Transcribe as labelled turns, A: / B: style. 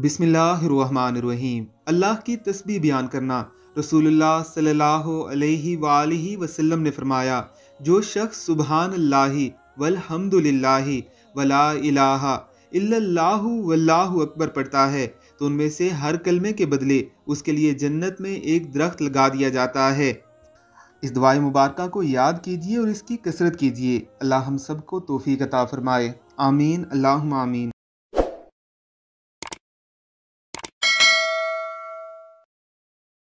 A: बिसमीम अल्लाह की तस्बी बयान करना रसूलुल्लाह सल्लल्लाहु अलैहि वसल्लम वसल्लम ने फरमाया जो शख्स सुबहान अल्लाही वलहमदुलिल्लाही वला इलाहा इल्लल्लाहु वल्लाहु अकबर पढ़ता है तो उनमें से हर कलमे के बदले उसके लिए जन्नत में एक दरख्त लगा दिया जाता है इस दुआ मुबारक को याद कीजिए और इसकी कसरत कीजिए अल्लाह हम सबको तोफ़ी कता फ़रमाए आमीन अल्लाह आमीन